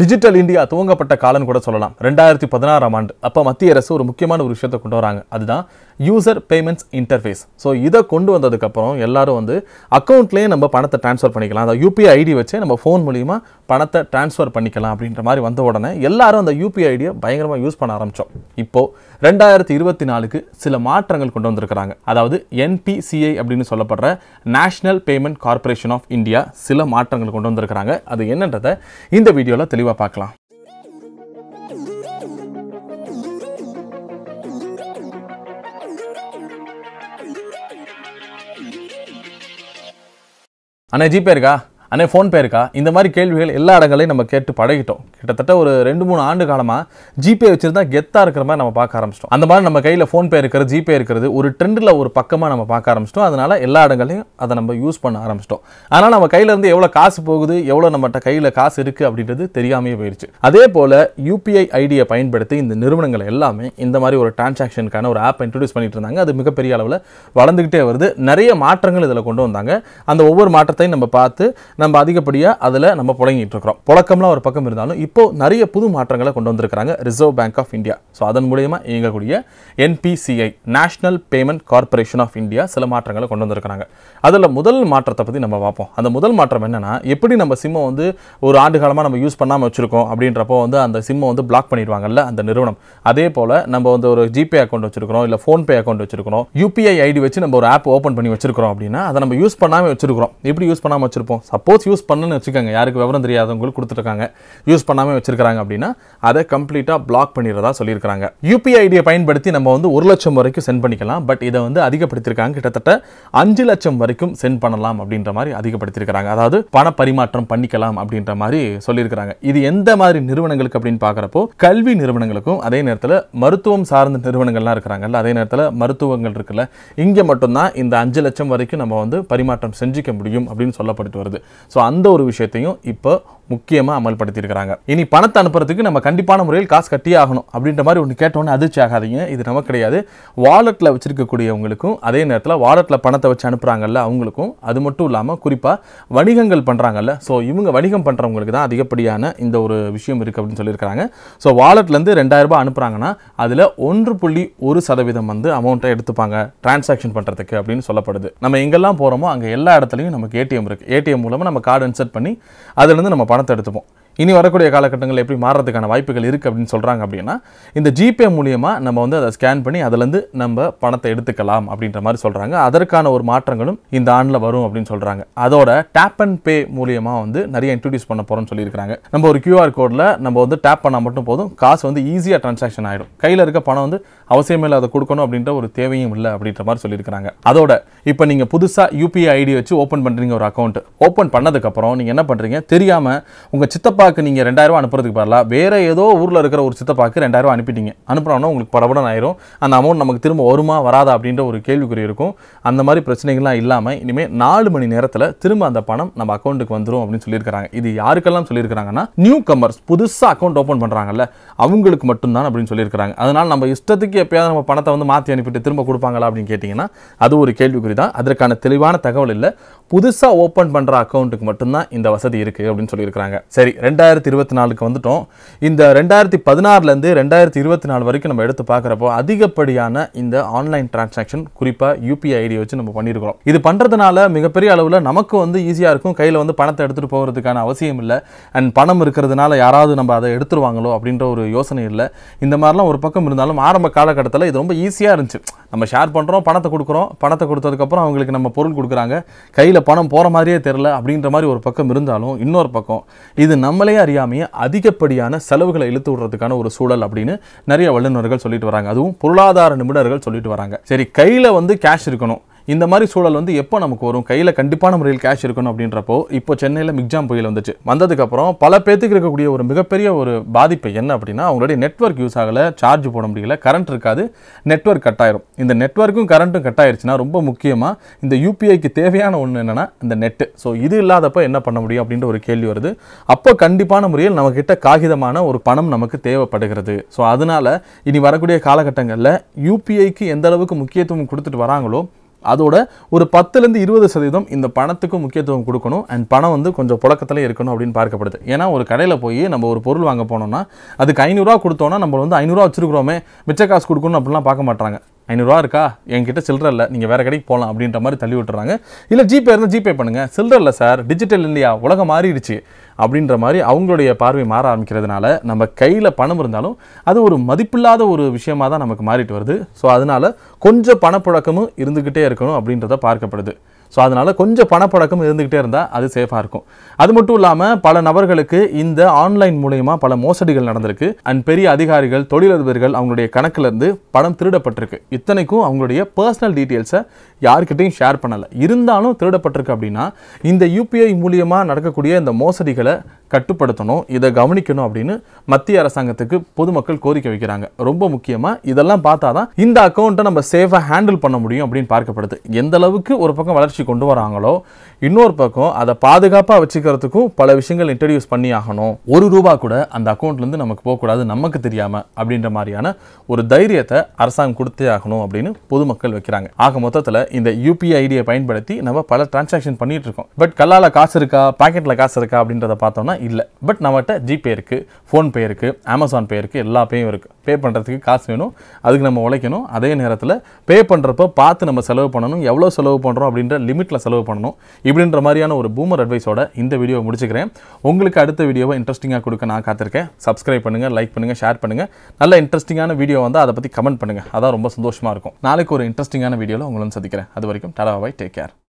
digital India துவங்கப்பட்ட காலம்னு கூட சொல்லலாம் ரெண்டாயிரத்தி பதினாறாம் ஆண்டு அப்போ மத்திய அரசு ஒரு முக்கியமான ஒரு விஷயத்தை கொண்டு வராங்க அதுதான் யூசர் பேமெண்ட்ஸ் இன்டர்ஃபேஸ் ஸோ இதை கொண்டு வந்ததுக்கப்புறம் எல்லோரும் வந்து அக்கௌண்ட்லேயே நம்ம பணத்தை ட்ரான்ஸ்ஃபர் பண்ணிக்கலாம் அந்த யூபிஐ ஐடி வச்சு நம்ம ஃபோன் மூலிமா பணத்தை ட்ரான்ஸ்ஃபர் பண்ணிக்கலாம் அப்படின்ற மாதிரி வந்த உடனே எல்லாரும் அந்த யூபிஐ ஐடியை பயங்கரமாக யூஸ் பண்ண ஆரம்பித்தோம் இப்போது ரெண்டாயிரத்தி இருபத்தி நாலுக்கு சில மாற்றங்கள் கொண்டு வந்திருக்கிறாங்க அதாவது என்பிசிஐ அப்படின்னு சொல்லப்படுற national payment corporation of India சில மாற்றங்கள் கொண்டு வந்திருக்கிறாங்க அது என்னன்றதை இந்த வீடியோவில் தெளிவாக பார்க்கலாம் அண்ணா ஜிபே இருக்கா அண்ணே ஃபோன்பே இருக்கா இந்த மாதிரி கேள்விகள் எல்லா இடங்களையும் நம்ம கேட்டு பழகிட்டோம் கிட்டத்தட்ட ஒரு ரெண்டு மூணு ஆண்டு காலமாக ஜிபே வச்சுருந்தா கெத்தாக இருக்கிற மாதிரி நம்ம பார்க்க ஆரம்பிச்சிட்டோம் அந்த மாதிரி நம்ம கையில் ஃபோன்பே இருக்கிறது ஜிபே இருக்கிறது ஒரு ட்ரெண்டில் ஒரு பக்கமாக நம்ம பார்க்க ஆரம்பிச்சிட்டோம் அதனால் எல்லா இடங்களையும் அதை நம்ம யூஸ் பண்ண ஆரம்பிச்சிட்டோம் ஆனால் நம்ம கையிலேருந்து எவ்வளோ காசு போகுது எவ்வளோ நம்மகிட்ட கையில் காசு இருக்குது அப்படின்றது தெரியாமையே போயிடுச்சு அதே போல் யூபிஐ ஐடியை பயன்படுத்தி இந்த நிறுவனங்கள் எல்லாமே இந்த மாதிரி ஒரு டிரான்சாக்ஷனுக்கான ஒரு ஆப் இன்ட்ரடியூஸ் பண்ணிட்டு இருந்தாங்க அது மிகப்பெரிய அளவில் வளர்ந்துக்கிட்டே வருது நிறைய மாற்றங்கள் இதில் கொண்டு வந்தாங்க அந்த ஒவ்வொரு மாற்றத்தையும் நம்ம பார்த்து நம்ம அதிகப்படியாக அதில் நம்ம புழங்கிட்டு இருக்கிறோம் புழக்கம்லாம் ஒரு பக்கம் இருந்தாலும் இப்போ நிறைய புது மாற்றங்களை கொண்டு வந்திருக்கிறாங்க reserve bank of India so அதன் மூலயமா இயங்கக்கூடிய NPCI national payment corporation of India சில மாற்றங்களை கொண்டு வந்திருக்கிறாங்க அதில் முதல் மாற்றத்தை பற்றி நம்ம பார்ப்போம் அந்த முதல் மாற்றம் என்னென்னா எப்படி நம்ம சிம்மை வந்து ஒரு ஆண்டு காலமாக நம்ம யூஸ் பண்ணாமல் வச்சுருக்கோம் அப்படின்றப்போ வந்து அந்த சிம்மை வந்து பிளாக் பண்ணிடுவாங்கல்ல அந்த நிறுவனம் அதே போல் நம்ம வந்து ஒரு ஜிபே அக்கௌண்ட் வச்சுருக்கிறோம் இல்லை ஃபோன்பே அக்கௌண்ட் வச்சுருக்கிறோம் யூபிஐ ஐடி வச்சு நம்ம ஒரு ஆப் ஓப்பன் பண்ணி வச்சுருக்கிறோம் அப்படின்னா அதை நம்ம யூஸ் பண்ணாமல் வச்சுருக்கிறோம் எப்படி யூஸ் பண்ணாமல் வச்சுருப்போம் சப்போஸ் சப்போஸ் யூஸ் பண்ணுன்னு வச்சுக்கோங்க யாருக்கு விவரம் தெரியாதவங்களுக்கு கொடுத்துருக்காங்க யூஸ் பண்ணாமல் வச்சுருக்காங்க அப்படின்னா அதை கம்ப்ளீட்டாக பிளாக் பண்ணிடுறதா சொல்லியிருக்காங்க யூபிஐ ஐடியை பயன்படுத்தி நம்ம வந்து ஒரு லட்சம் வரைக்கும் சென்ட் பண்ணிக்கலாம் பட் இதை வந்து அதிகப்படுத்தியிருக்காங்க கிட்டத்தட்ட அஞ்சு லட்சம் வரைக்கும் சென்ட் பண்ணலாம் அப்படின்ற மாதிரி அதிகப்படுத்திருக்காங்க அதாவது பண பரிமாற்றம் பண்ணிக்கலாம் அப்படின்ற மாதிரி சொல்லியிருக்கிறாங்க இது எந்த மாதிரி நிறுவனங்களுக்கு அப்படின்னு பார்க்குறப்போ கல்வி நிறுவனங்களுக்கும் அதே நேரத்தில் மருத்துவம் சார்ந்த நிறுவனங்கள்லாம் இருக்கிறாங்கல்ல அதே நேரத்தில் மருத்துவங்கள் இருக்குல்ல இங்கே மட்டும்தான் இந்த அஞ்சு லட்சம் வரைக்கும் நம்ம வந்து பரிமாற்றம் செஞ்சுக்க முடியும் அப்படின்னு சொல்லப்பட்டு வருது ஸோ அந்த ஒரு விஷயத்தையும் இப்போ முக்கியமாக அமல்படுத்தியிருக்கிறாங்க இனி பணத்தை அனுப்புறதுக்கு நம்ம கண்டிப்பான முறையில் காசு கட்டியே ஆகணும் அப்படின்ற மாதிரி ஒன்று கேட்டோன்னே அதிர்ச்சி ஆகாதீங்க இது நமக்கு கிடையாது வாலெட்டில் வச்சுருக்கக்கூடியவங்களுக்கும் அதே நேரத்தில் வாலெட்டில் பணத்தை வச்சு அனுப்புகிறாங்கல்ல அவங்களுக்கும் அது மட்டும் இல்லாமல் குறிப்பாக வணிகங்கள் பண்ணுறாங்கல்ல ஸோ இவங்க வணிகம் பண்ணுறவங்களுக்கு தான் அதிகப்படியான இந்த ஒரு விஷயம் இருக்குது அப்படின்னு சொல்லியிருக்கிறாங்க ஸோ வாலெட்லேருந்து ரெண்டாயிரரூபா அனுப்புகிறாங்கன்னா அதில் ஒன்று புள்ளி ஒரு சதவீதம் வந்து அமௌண்ட்டை எடுத்துப்பாங்க டிரான்சாக்ஷன் பண்ணுறதுக்கு அப்படின்னு சொல்லப்படுது நம்ம எங்கெல்லாம் போகிறோமோ அங்கே எல்லா இடத்துலையும் நமக்கு ஏடிஎம் இருக்குது ஏடிஎம் மூலமாக நம்ம கார்டு இன்சர்ட் பண்ணி அதுலேருந்து நம்ம பணத்தை எடுத்துப்போம் இனி வரக்கூடிய காலகட்டங்களில் எப்படி மாறுறதுக்கான வாய்ப்புகள் இருக்குது அப்படின்னு சொல்கிறாங்க அப்படின்னா இந்த ஜிபே மூலியமாக நம்ம வந்து அதை ஸ்கேன் பண்ணி அதுலேருந்து நம்ம பணத்தை எடுத்துக்கலாம் அப்படின்ற மாதிரி சொல்கிறாங்க அதற்கான ஒரு மாற்றங்களும் இந்த ஆண்டில் வரும் அப்படின்னு சொல்கிறாங்க அதோட டேப் அண்ட் பே மூலியமாக வந்து நிறைய இன்ட்ரடியூஸ் பண்ண போகிறோம்னு சொல்லியிருக்காங்க நம்ம ஒரு கியூஆர் கோடில் நம்ம வந்து டேப் பண்ணால் மட்டும் போதும் காசு வந்து ஈஸியாக ட்ரான்சாக்ஷன் ஆகிடும் கையில் இருக்க பணம் வந்து அவசியமே இல்லை அதை கொடுக்கணும் அப்படின்ற ஒரு தேவையும் இல்லை அப்படின்ற மாதிரி சொல்லியிருக்காங்க அதோட இப்போ நீங்கள் புதுசாக யூபிஐ ஐடி வச்சு ஓப்பன் பண்ணுறீங்க ஒரு அக்கௌண்ட் ஓப்பன் பண்ணதுக்கப்புறம் நீங்கள் என்ன பண்ணுறீங்க தெரியாமல் உங்கள் சித்தப்பா சித்தப்பாக்கு நீங்கள் ரெண்டாயிரம் அனுப்புறதுக்கு பரல வேறு ஏதோ ஊரில் இருக்கிற ஒரு சித்தப்பாக்கு ரெண்டாயிரம் அனுப்பிட்டீங்க அனுப்புனோன்னா உங்களுக்கு படபடன் ஆயிரும் அந்த அமௌண்ட் நமக்கு திரும்ப வருமா வராதா அப்படின்ற ஒரு கேள்விக்குறி இருக்கும் அந்த மாதிரி பிரச்சனைகள்லாம் இல்லாமல் இனிமேல் நாலு மணி நேரத்தில் திரும்ப அந்த பணம் நம்ம அக்கௌண்ட்டுக்கு வந்துடும் அப்படின்னு சொல்லியிருக்கிறாங்க இது யாருக்கெல்லாம் சொல்லியிருக்கிறாங்கன்னா நியூ கமர்ஸ் புதுசாக அக்கௌண்ட் ஓப்பன் பண்ணுறாங்கல்ல அவங்களுக்கு மட்டும்தான் அப்படின்னு சொல்லியிருக்காங்க அதனால் நம்ம இஷ்டத்துக்கு எப்பயாவது நம்ம பணத்தை வந்து மாற்றி அனுப்பிட்டு திரும்ப கொடுப்பாங்களா அப்படின்னு கேட்டிங்கன்னா அது ஒரு கேள்விக்குறி தான் அதற்கான தெளிவான தகவல் இல்லை புதுசாக ஓப்பன் பண்ணுற அக்கௌண்ட்டுக்கு மட்டும்தான் இந்த வசதி இருக்குது அப்படின்னு சொல்லியிருக்கிறாங்க சரி ரெண்டாயிரத்தி இருபத்தி நாலுக்கு வந்துட்டோம் இந்த ரெண்டாயிரத்தி பதினாறுலேருந்து ரெண்டாயிரத்தி இருபத்தி நாலு வரைக்கும் நம்ம எடுத்து பார்க்குறப்போ அதிகப்படியான இந்த ஆன்லைன் டிரான்சாக்ஷன் குறிப்பாக யூபிஐ ஐடி வச்சு நம்ம பண்ணியிருக்கிறோம் இது பண்ணுறதுனால மிகப்பெரிய அளவில் நமக்கு வந்து ஈஸியாக இருக்கும் கையில் வந்து பணத்தை எடுத்துகிட்டு போகிறதுக்கான அவசியம் இல்லை அண்ட் பணம் இருக்கிறதுனால யாராவது நம்ம அதை எடுத்துருவாங்களோ அப்படின்ற ஒரு யோசனை இல்லை இந்த மாதிரிலாம் ஒரு பக்கம் இருந்தாலும் ஆரம்ப காலகட்டத்தில் இது ரொம்ப ஈஸியாக இருந்துச்சு நம்ம ஷேர் பண்ணுறோம் பணத்தை கொடுக்குறோம் பணத்தை கொடுத்ததுக்கப்புறம் அவங்களுக்கு நம்ம பொருள் கொடுக்குறாங்க கையில் பணம் போகிற மாதிரியே தெரில அப்படின்ற மாதிரி ஒரு பக்கம் இருந்தாலும் இன்னொரு பக்கம் இது நம்ம நம்மளே அறியாமையே அதிகப்படியான செலவுகளை இழுத்து விடுறதுக்கான ஒரு சூழல் அப்படின்னு நிறைய வல்லுநர்கள் சொல்லிட்டு வராங்க அதுவும் பொருளாதார நிபுணர்கள் சொல்லிட்டு வராங்க சரி கையில் வந்து கேஷ் இருக்கணும் இந்த மாதிரி சூழல் வந்து எப்போ நமக்கு வரும் கையில் கண்டிப்பான முறையில் கேஷ் இருக்கணும் அப்படின்றப்போ இப்போ சென்னையில் மிக்ஜாம் புயல் வந்துச்சு வந்ததுக்கப்புறம் பல பேத்துக்கு இருக்கக்கூடிய ஒரு மிகப்பெரிய ஒரு பாதிப்பு என்ன அப்படின்னா அவங்களுடைய நெட்ஒர்க் யூஸ் ஆகலை சார்ஜ் போட முடியல கரண்ட் இருக்காது நெட்ஒர்க் கட் ஆயிரும் இந்த நெட்ஒர்க்கும் கரண்ட்டும் கட் ஆயிருச்சுன்னா ரொம்ப முக்கியமாக இந்த யூபிஐக்கு தேவையான ஒன்று என்னென்னா இந்த நெட்டு ஸோ இது இல்லாதப்போ என்ன பண்ண முடியும் அப்படின்ற ஒரு கேள்வி வருது அப்போ கண்டிப்பான முறையில் நம்மக்கிட்ட காகிதமான ஒரு பணம் நமக்கு தேவைப்படுகிறது ஸோ அதனால் இனி வரக்கூடிய காலகட்டங்களில் யூபிஐக்கு எந்த அளவுக்கு முக்கியத்துவம் கொடுத்துட்டு வராங்களோ அதோட ஒரு பத்துலேருந்து இருபது சதவீதம் இந்த பணத்துக்கும் முக்கியத்துவம் கொடுக்கணும் அண்ட் பணம் வந்து கொஞ்சம் புழக்கத்தில் இருக்கணும் அப்படின்னு பார்க்கப்படுது ஏன்னா ஒரு கடையில் போய் நம்ம ஒரு பொருள் வாங்க போனோம்னா அதுக்கு ஐநூறுரூவா கொடுத்தோன்னா நம்ம வந்து ஐநூறுரூவா வச்சுருக்கிறோமே மிச்ச காசு கொடுக்கணும் அப்படிலாம் பார்க்க மாட்டாங்க ஐநூறுரூவா இருக்கா என்கிட்ட சில்லற இல்லை நீங்கள் வேறு கடைக்கு போகலாம் அப்படின்ற மாதிரி தள்ளி விட்டுறாங்க இல்லை ஜிபே இருந்தால் ஜிபே பண்ணுங்கள் சில்லற இல்லை சார் டிஜிட்டல் இந்தியா உலகம் மாறிடுச்சு அப்படின்ற மாதிரி அவங்களுடைய பார்வை மாற ஆரம்பிக்கிறதுனால நம்ம கையில் பணம் இருந்தாலும் அது ஒரு மதிப்பில்லாத ஒரு விஷயமாக தான் நமக்கு மாறிட்டு வருது ஸோ அதனால் கொஞ்சம் பணப்புழக்கமும் இருந்துக்கிட்டே இருக்கணும் அப்படின்றத பார்க்கப்படுது ஸோ அதனால் கொஞ்சம் பணப்பழக்கம் இருந்துக்கிட்டே இருந்தால் அது சேஃபாக இருக்கும் அது மட்டும் இல்லாமல் பல நபர்களுக்கு இந்த ஆன்லைன் மூலயமா பல மோசடிகள் நடந்திருக்கு அண்ட் பெரிய அதிகாரிகள் தொழிலதிபர்கள் அவங்களுடைய கணக்கிலிருந்து பணம் திருடப்பட்டிருக்கு இத்தனைக்கும் அவங்களுடைய பர்சனல் டீட்டெயில்ஸை யார்கிட்டையும் ஷேர் பண்ணலை இருந்தாலும் திருடப்பட்டிருக்கு அப்படின்னா இந்த யூபிஐ மூலியமாக நடக்கக்கூடிய இந்த மோசடிகளை கட்டுப்படுத்தணும் இதை கவனிக்கணும் அப்படின்னு மத்திய அரசாங்கத்துக்கு பொதுமக்கள் கோரிக்கை வைக்கிறாங்க ரொம்ப முக்கியமாக இதெல்லாம் பார்த்தா தான் இந்த அக்கௌண்ட்டை நம்ம சேஃபாக ஹேண்டில் பண்ண முடியும் அப்படின்னு பார்க்கப்படுது எந்த அளவுக்கு ஒரு பக்கம் வளர்ச்சி கொண்டு வராங்களோ இன்னொரு பக்கம் அதை பாதுகாப்பாக வச்சுக்கிறதுக்கும் பல விஷயங்கள் இன்ட்ரடியூஸ் பண்ணி ஆகணும் ஒரு ரூபா கூட அந்த அக்கௌண்ட்லேருந்து நமக்கு போகக்கூடாது நமக்கு தெரியாமல் அப்படின்ற மாதிரியான ஒரு தைரியத்தை அரசாங்கம் கொடுத்தே ஆகணும் அப்படின்னு பொதுமக்கள் வைக்கிறாங்க ஆக மொத்தத்தில் இந்த யூபிஐ ஐடியை பயன்படுத்தி நம்ம பல டிரான்சாக்ஷன் பண்ணிட்டு இருக்கோம் பட் கல்லால் காசு இருக்கா பாக்கெட்டில் காசு இருக்கா அப்படின்றத பார்த்தோம்னா அதெல்லாம் இல்லை பட் நம்மகிட்ட ஜிபே இருக்குது ஃபோன்பே இருக்குது அமேசான் பே இருக்குது எல்லா பேயும் இருக்குது பே பண்ணுறதுக்கு காசு வேணும் அதுக்கு நம்ம உழைக்கணும் அதே நேரத்தில் பே பண்ணுறப்ப பார்த்து நம்ம செலவு பண்ணணும் எவ்வளோ செலவு பண்ணுறோம் அப்படின்ற லிமிட்டில் செலவு பண்ணணும் இப்படின்ற மாதிரியான ஒரு பூமர் அட்வைஸோட இந்த வீடியோவை முடிச்சுக்கிறேன் உங்களுக்கு அடுத்த வீடியோவை இன்ட்ரெஸ்டிங்காக கொடுக்க நான் காத்திருக்கேன் சப்ஸ்கிரைப் பண்ணுங்கள் லைக் பண்ணுங்கள் ஷேர் பண்ணுங்கள் நல்ல இன்ட்ரெஸ்டிங்கான வீடியோ வந்து அதை பற்றி கமெண்ட் பண்ணுங்கள் அதான் ரொம்ப சந்தோஷமாக இருக்கும் நாளைக்கு ஒரு இன்ட்ரெஸ்டிங்கான வீடியோவில் உங்களை சந்திக்கிறேன் அது வரைக்கும் டடா பாய் டேக் கேர்